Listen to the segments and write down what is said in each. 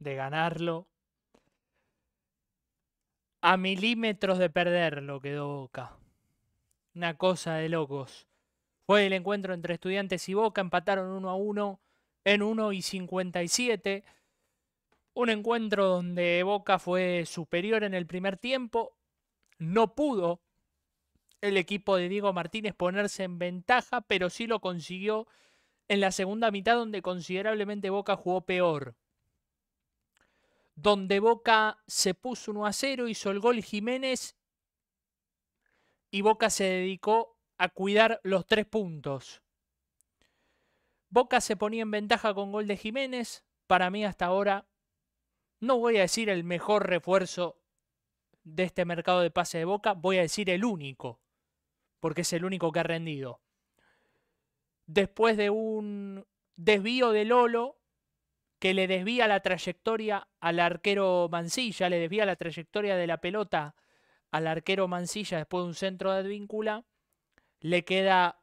de ganarlo. A milímetros de perderlo quedó Boca. Una cosa de locos. Fue el encuentro entre estudiantes y Boca, empataron 1 a 1 en 1 y 57. Un encuentro donde Boca fue superior en el primer tiempo. No pudo el equipo de Diego Martínez ponerse en ventaja, pero sí lo consiguió en la segunda mitad donde considerablemente Boca jugó peor donde Boca se puso 1 a 0, hizo el gol Jiménez y Boca se dedicó a cuidar los tres puntos. Boca se ponía en ventaja con gol de Jiménez. Para mí hasta ahora, no voy a decir el mejor refuerzo de este mercado de pase de Boca, voy a decir el único, porque es el único que ha rendido. Después de un desvío de Lolo, que le desvía la trayectoria al arquero Mancilla, le desvía la trayectoria de la pelota al arquero Mancilla después de un centro de advíncula, le queda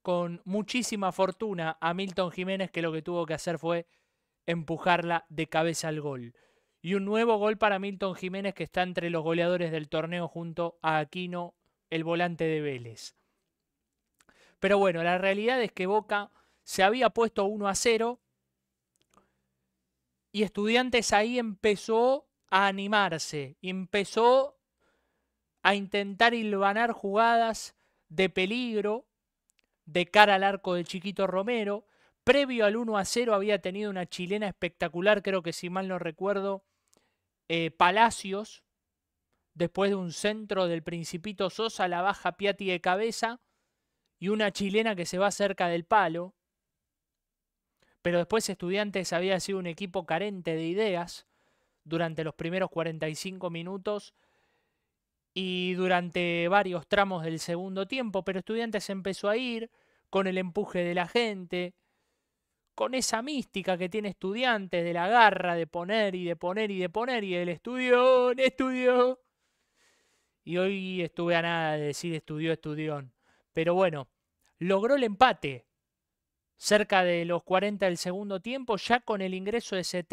con muchísima fortuna a Milton Jiménez que lo que tuvo que hacer fue empujarla de cabeza al gol. Y un nuevo gol para Milton Jiménez que está entre los goleadores del torneo junto a Aquino, el volante de Vélez. Pero bueno, la realidad es que Boca se había puesto 1 a 0 y estudiantes ahí empezó a animarse, empezó a intentar hilvanar jugadas de peligro de cara al arco del chiquito Romero. Previo al 1 a 0 había tenido una chilena espectacular, creo que si mal no recuerdo, eh, Palacios, después de un centro del Principito Sosa, la baja Piatti de cabeza y una chilena que se va cerca del palo pero después Estudiantes había sido un equipo carente de ideas durante los primeros 45 minutos y durante varios tramos del segundo tiempo, pero Estudiantes empezó a ir con el empuje de la gente, con esa mística que tiene Estudiantes de la garra de poner y de poner y de poner y el estudión, estudio. Y hoy estuve a nada de decir estudió, estudión. Pero bueno, logró el empate cerca de los 40 del segundo tiempo, ya con el ingreso de c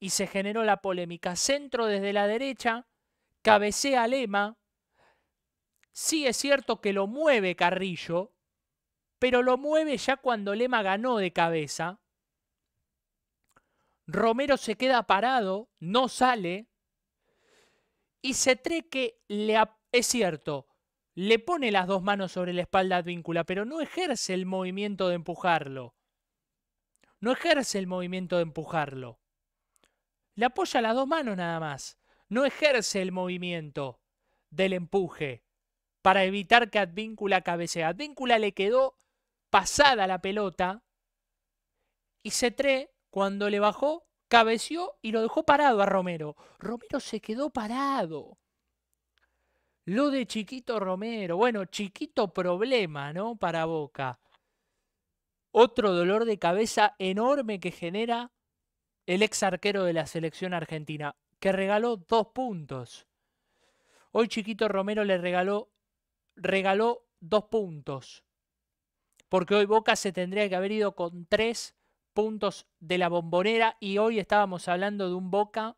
y se generó la polémica. Centro desde la derecha, cabecea Lema. Sí es cierto que lo mueve Carrillo, pero lo mueve ya cuando Lema ganó de cabeza. Romero se queda parado, no sale. Y Cetré que le es cierto, le pone las dos manos sobre la espalda advíncula, pero no ejerce el movimiento de empujarlo. No ejerce el movimiento de empujarlo. Le apoya las dos manos nada más. No ejerce el movimiento del empuje para evitar que Advíncula cabecea. Advíncula le quedó pasada la pelota y Cetré, cuando le bajó, cabeció y lo dejó parado a Romero. Romero se quedó parado. Lo de Chiquito Romero, bueno, chiquito problema, ¿no? Para Boca. Otro dolor de cabeza enorme que genera el ex arquero de la selección argentina, que regaló dos puntos. Hoy Chiquito Romero le regaló, regaló dos puntos. Porque hoy Boca se tendría que haber ido con tres puntos de la bombonera y hoy estábamos hablando de un Boca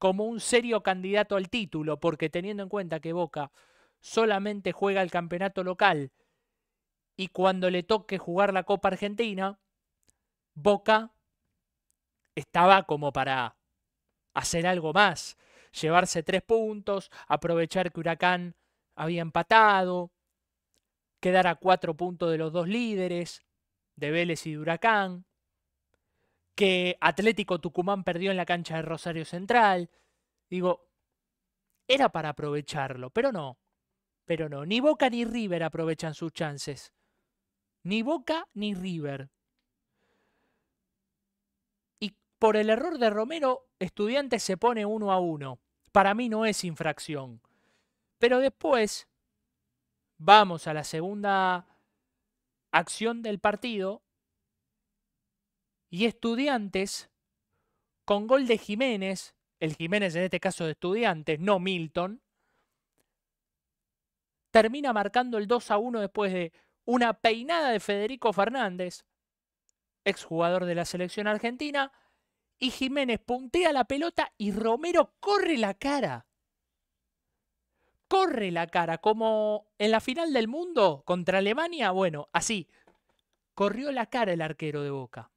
como un serio candidato al título, porque teniendo en cuenta que Boca solamente juega el campeonato local y cuando le toque jugar la Copa Argentina, Boca estaba como para hacer algo más, llevarse tres puntos, aprovechar que Huracán había empatado, quedar a cuatro puntos de los dos líderes, de Vélez y de Huracán, que Atlético Tucumán perdió en la cancha de Rosario Central. Digo, era para aprovecharlo, pero no. Pero no, ni Boca ni River aprovechan sus chances. Ni Boca ni River. Y por el error de Romero, Estudiantes se pone uno a uno. Para mí no es infracción. Pero después, vamos a la segunda acción del partido y Estudiantes con gol de Jiménez, el Jiménez en este caso de Estudiantes, no Milton, termina marcando el 2 a 1 después de una peinada de Federico Fernández, exjugador de la selección argentina, y Jiménez puntea la pelota y Romero corre la cara. Corre la cara, como en la final del mundo contra Alemania, bueno, así. Corrió la cara el arquero de Boca.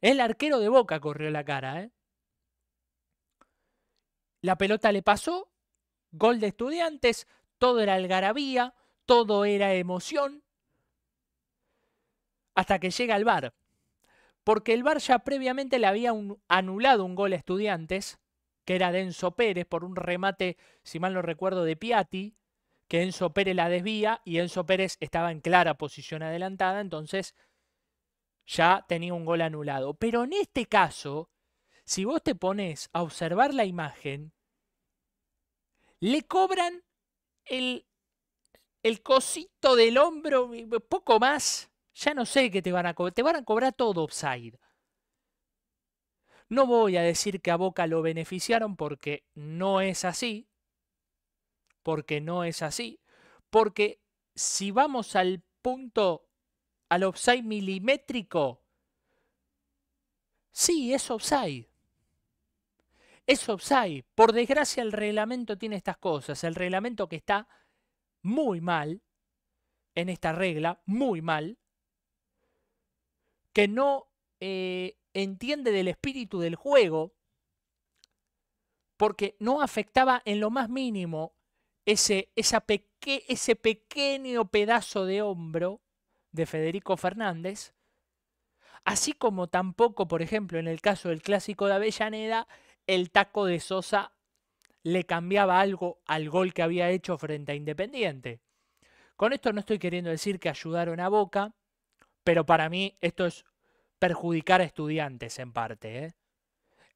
El arquero de Boca corrió la cara, ¿eh? La pelota le pasó, gol de estudiantes, todo era algarabía, todo era emoción, hasta que llega el Bar, Porque el Bar ya previamente le había anulado un gol a estudiantes, que era de Enzo Pérez, por un remate, si mal no recuerdo, de Piatti, que Enzo Pérez la desvía y Enzo Pérez estaba en clara posición adelantada, entonces ya tenía un gol anulado. Pero en este caso, si vos te pones a observar la imagen, le cobran el, el cosito del hombro, poco más. Ya no sé qué te van a cobrar. Te van a cobrar todo offside. No voy a decir que a Boca lo beneficiaron porque no es así. Porque no es así. Porque si vamos al punto al offside milimétrico, sí, es offside. Es offside. Por desgracia el reglamento tiene estas cosas. El reglamento que está muy mal en esta regla, muy mal, que no eh, entiende del espíritu del juego, porque no afectaba en lo más mínimo ese, ese pequeño pedazo de hombro de Federico Fernández, así como tampoco, por ejemplo, en el caso del clásico de Avellaneda, el taco de Sosa le cambiaba algo al gol que había hecho frente a Independiente. Con esto no estoy queriendo decir que ayudaron a Boca, pero para mí esto es perjudicar a estudiantes en parte. ¿eh?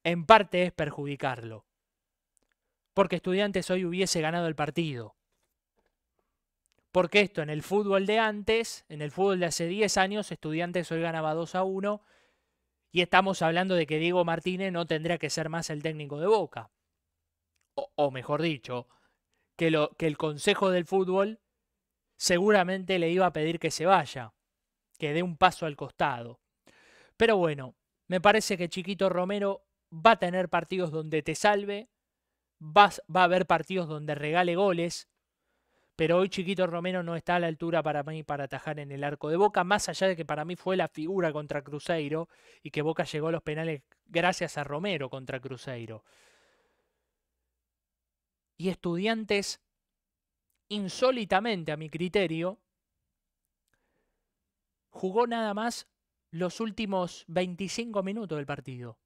En parte es perjudicarlo. Porque estudiantes hoy hubiese ganado el partido. Porque esto en el fútbol de antes, en el fútbol de hace 10 años, estudiantes hoy ganaba 2 a 1 y estamos hablando de que Diego Martínez no tendría que ser más el técnico de Boca. O, mejor dicho, que, lo, que el Consejo del Fútbol seguramente le iba a pedir que se vaya, que dé un paso al costado. Pero bueno, me parece que Chiquito Romero va a tener partidos donde te salve, va a haber partidos donde regale goles, pero hoy Chiquito Romero no está a la altura para mí para atajar en el arco de Boca, más allá de que para mí fue la figura contra Cruzeiro y que Boca llegó a los penales gracias a Romero contra Cruzeiro. Y estudiantes, insólitamente a mi criterio, jugó nada más los últimos 25 minutos del partido.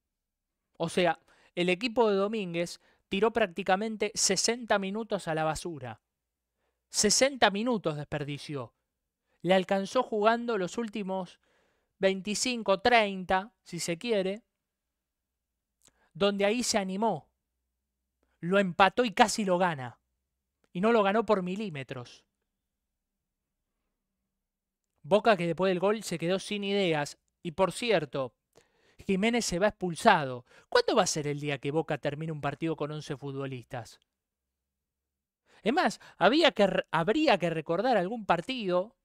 O sea, el equipo de Domínguez tiró prácticamente 60 minutos a la basura. 60 minutos desperdició. Le alcanzó jugando los últimos 25, 30, si se quiere, donde ahí se animó, lo empató y casi lo gana. Y no lo ganó por milímetros. Boca que después del gol se quedó sin ideas. Y por cierto, Jiménez se va expulsado. ¿Cuándo va a ser el día que Boca termine un partido con 11 futbolistas? Es más, había que, habría que recordar algún partido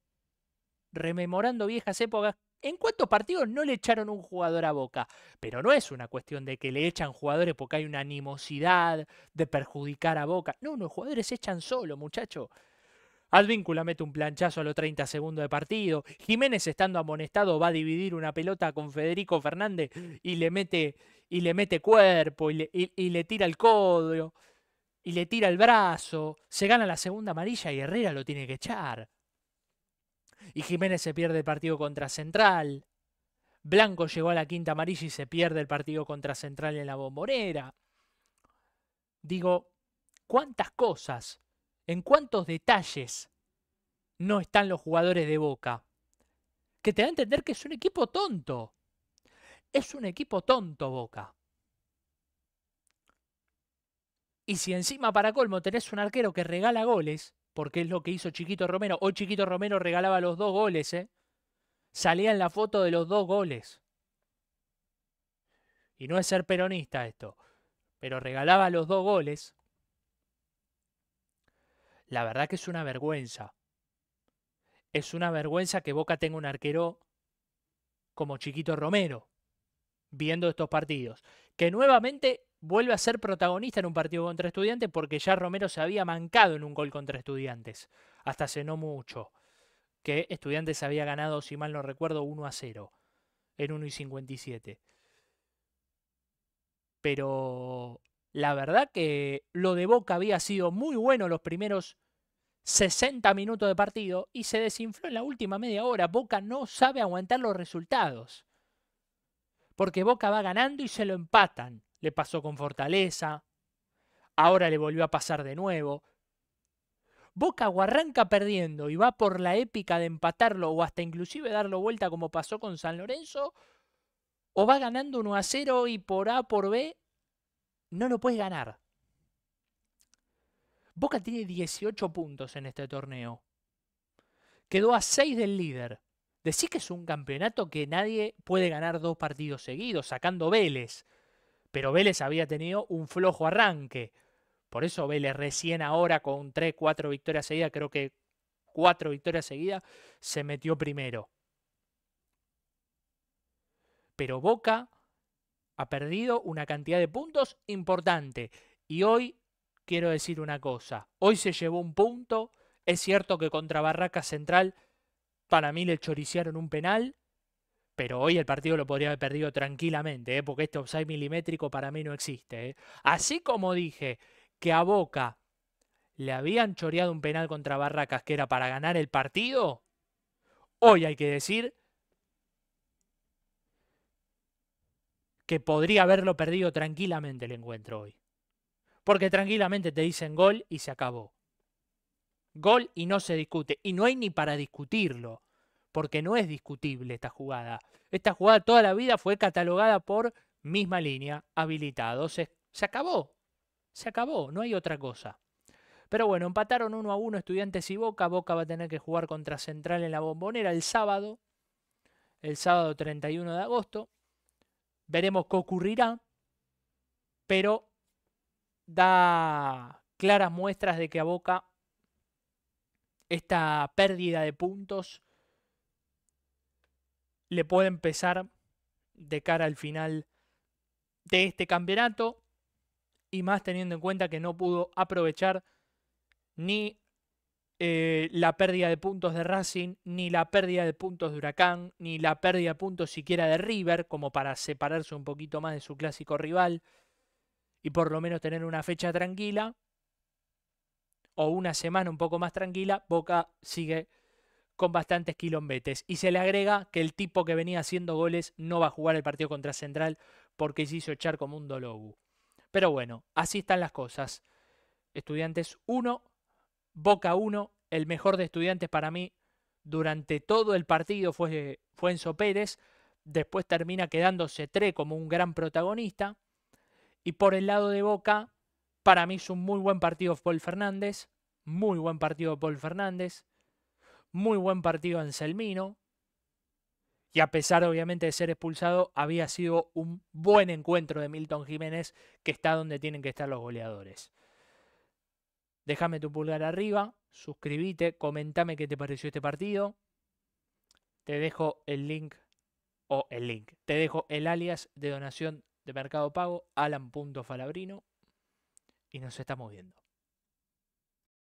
rememorando viejas épocas. ¿En cuántos partidos no le echaron un jugador a boca? Pero no es una cuestión de que le echan jugadores porque hay una animosidad de perjudicar a boca. No, los jugadores se echan solo, muchacho. Advíncula mete un planchazo a los 30 segundos de partido. Jiménez estando amonestado va a dividir una pelota con Federico Fernández y le mete, y le mete cuerpo y le, y le tira el codo y le tira el brazo, se gana la segunda amarilla y Herrera lo tiene que echar. Y Jiménez se pierde el partido contra Central. Blanco llegó a la quinta amarilla y se pierde el partido contra Central en la bombonera. Digo, ¿cuántas cosas, en cuántos detalles no están los jugadores de Boca? Que te da a entender que es un equipo tonto. Es un equipo tonto Boca. Y si encima para colmo tenés un arquero que regala goles, porque es lo que hizo Chiquito Romero, hoy Chiquito Romero regalaba los dos goles, ¿eh? salía en la foto de los dos goles. Y no es ser peronista esto, pero regalaba los dos goles. La verdad que es una vergüenza. Es una vergüenza que Boca tenga un arquero como Chiquito Romero viendo estos partidos. Que nuevamente vuelve a ser protagonista en un partido contra estudiantes porque ya Romero se había mancado en un gol contra estudiantes, hasta hace no mucho, que estudiantes había ganado, si mal no recuerdo, 1 a 0, en 1 y 57. Pero la verdad que lo de Boca había sido muy bueno los primeros 60 minutos de partido y se desinfló en la última media hora. Boca no sabe aguantar los resultados. Porque Boca va ganando y se lo empatan le pasó con Fortaleza, ahora le volvió a pasar de nuevo. Boca o arranca perdiendo y va por la épica de empatarlo o hasta inclusive darlo vuelta como pasó con San Lorenzo, o va ganando 1 a 0 y por A por B no lo puedes ganar. Boca tiene 18 puntos en este torneo. Quedó a 6 del líder. Decís que es un campeonato que nadie puede ganar dos partidos seguidos, sacando Vélez, pero Vélez había tenido un flojo arranque. Por eso Vélez recién ahora con 3, 4 victorias seguidas, creo que 4 victorias seguidas, se metió primero. Pero Boca ha perdido una cantidad de puntos importante. Y hoy quiero decir una cosa. Hoy se llevó un punto. Es cierto que contra Barraca Central, para mí le choriciaron un penal. Pero hoy el partido lo podría haber perdido tranquilamente, ¿eh? porque este offside milimétrico para mí no existe. ¿eh? Así como dije que a Boca le habían choreado un penal contra Barracas que era para ganar el partido, hoy hay que decir que podría haberlo perdido tranquilamente el encuentro hoy. Porque tranquilamente te dicen gol y se acabó. Gol y no se discute. Y no hay ni para discutirlo porque no es discutible esta jugada. Esta jugada toda la vida fue catalogada por misma línea, habilitado. Se, se acabó, se acabó, no hay otra cosa. Pero bueno, empataron uno a uno Estudiantes y Boca. Boca va a tener que jugar contra Central en la Bombonera el sábado, el sábado 31 de agosto. Veremos qué ocurrirá, pero da claras muestras de que a Boca esta pérdida de puntos le puede empezar de cara al final de este campeonato y más teniendo en cuenta que no pudo aprovechar ni eh, la pérdida de puntos de Racing, ni la pérdida de puntos de Huracán, ni la pérdida de puntos siquiera de River, como para separarse un poquito más de su clásico rival y por lo menos tener una fecha tranquila o una semana un poco más tranquila, Boca sigue con bastantes quilombetes. Y se le agrega que el tipo que venía haciendo goles no va a jugar el partido contra Central porque se hizo echar como un dolobu. Pero bueno, así están las cosas. Estudiantes 1, Boca 1, el mejor de estudiantes para mí durante todo el partido fue, fue Enzo Pérez. Después termina quedándose 3 como un gran protagonista. Y por el lado de Boca, para mí es un muy buen partido Paul Fernández. Muy buen partido Paul Fernández. Muy buen partido Anselmino. Y a pesar, obviamente, de ser expulsado, había sido un buen encuentro de Milton Jiménez, que está donde tienen que estar los goleadores. Déjame tu pulgar arriba, suscríbete, comentame qué te pareció este partido. Te dejo el link, o el link, te dejo el alias de donación de Mercado Pago, alan.falabrino, y nos estamos viendo.